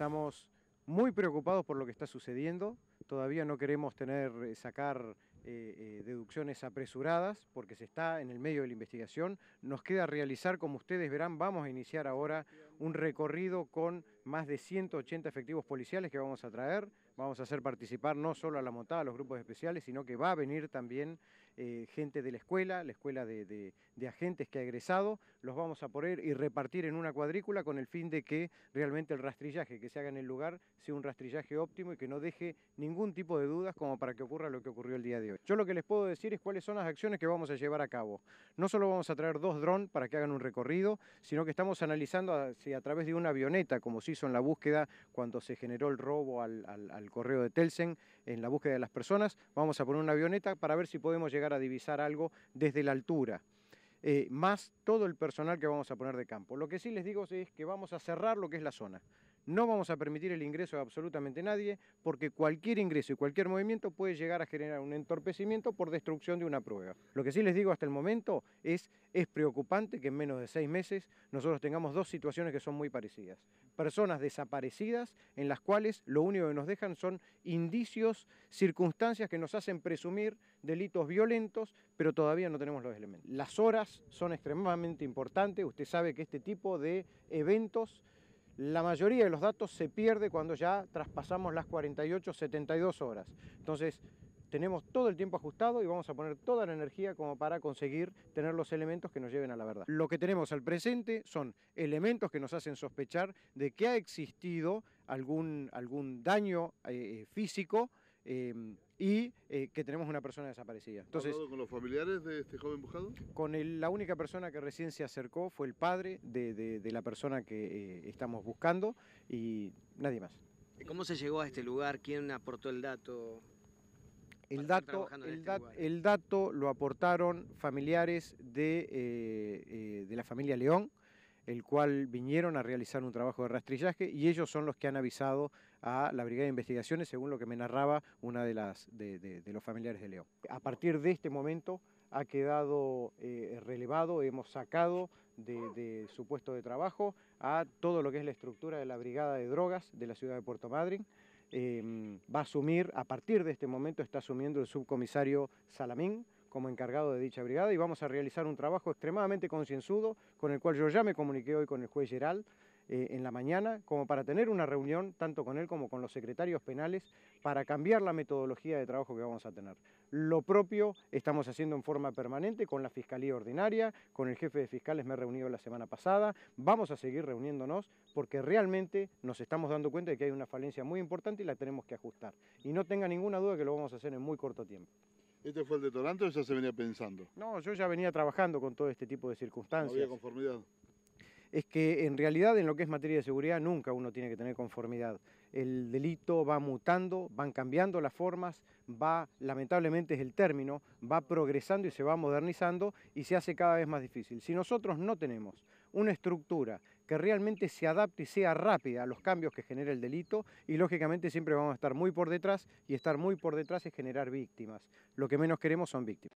Estamos muy preocupados por lo que está sucediendo. Todavía no queremos tener, eh, sacar eh, eh, deducciones apresuradas porque se está en el medio de la investigación. Nos queda realizar, como ustedes verán, vamos a iniciar ahora un recorrido con más de 180 efectivos policiales que vamos a traer. Vamos a hacer participar no solo a la motada a los grupos especiales, sino que va a venir también eh, gente de la escuela, la escuela de, agentes que ha egresado. Los vamos a poner y repartir en una cuadrícula con el fin de que realmente el rastrillaje que se haga en el lugar sea un rastrillaje óptimo y que no deje ningún tipo de dudas como para que ocurra lo que ocurrió el día de hoy. Yo lo que les puedo decir es cuáles son las acciones que vamos a llevar a cabo. No solo vamos a traer dos drones para que hagan un recorrido, sino que estamos analizando a través de una avioneta, como se hizo en la búsqueda cuando se generó el robo al, correo de Telsen, en la búsqueda de las personas, vamos a poner una avioneta para ver si podemos llegar a divisar algo desde la altura. Eh, más todo el personal que vamos a poner de campo. Lo que sí les digo es que vamos a cerrar lo que es la zona. No vamos a permitir el ingreso de absolutamente nadie porque cualquier ingreso y cualquier movimiento puede llegar a generar un entorpecimiento por destrucción de una prueba. Lo que sí les digo hasta el momento es, es preocupante que en menos de seis meses nosotros tengamos dos situaciones que son muy parecidas. Personas desaparecidas en las cuales lo único que nos dejan son indicios, circunstancias que nos hacen presumir delitos violentos, pero todavía no tenemos los elementos. Las horas son extremadamente importantes, usted sabe que este tipo de eventos la mayoría de los datos se pierde cuando ya traspasamos las 48, 72 horas. Entonces, tenemos todo el tiempo ajustado y vamos a poner toda la energía como para conseguir tener los elementos que nos lleven a la verdad. Lo que tenemos al presente son elementos que nos hacen sospechar de que ha existido algún, algún daño eh, físico Em, y eh, que tenemos una persona desaparecida. Entonces, ¿Hablado con los familiares de este joven buscado? Con la única persona que recién se acercó fue el padre de, la persona que eh, estamos buscando y nadie más. ¿Cómo se llegó a este lugar? ¿Quién aportó el dato? El dato, este dato lo aportaron familiares de eh, la familia León, el cual vinieron a realizar un trabajo de rastrillaje y ellos son los que han avisado a la Brigada de Investigaciones, según lo que me narraba una de, las, de, los familiares de León. A partir de este momento ha quedado eh, relevado, hemos sacado de, su puesto de trabajo a todo lo que es la estructura de la Brigada de Drogas de la ciudad de Puerto Madryn. Em, va a asumir, a partir de este momento está asumiendo el subcomisario Salamín, como encargado de dicha brigada y vamos a realizar un trabajo extremadamente concienzudo con el cual yo ya me comuniqué hoy con el juez Geral eh, en la mañana como para tener una reunión tanto con él como con los secretarios penales para cambiar la metodología de trabajo que vamos a tener. Lo propio estamos haciendo en forma permanente con la Fiscalía Ordinaria, con el jefe de fiscales me he reunido la semana pasada, vamos a seguir reuniéndonos porque realmente nos estamos dando cuenta de que hay una falencia muy importante y la tenemos que ajustar. Y no tenga ninguna duda que lo vamos a hacer en muy corto tiempo. ¿Este fue el detonante o ya se venía pensando? No, yo ya venía trabajando con todo este tipo de circunstancias. ¿No había conformidad? Es que en realidad en lo que es materia de seguridad nunca uno tiene que tener conformidad el delito va mutando, van cambiando las formas, va, lamentablemente es el término, va progresando y se va modernizando y se hace cada vez más difícil. Si nosotros no tenemos una estructura que realmente se adapte y sea rápida a los cambios que genera el delito y lógicamente siempre vamos a estar muy por detrás y estar muy por detrás es generar víctimas. Lo que menos queremos son víctimas.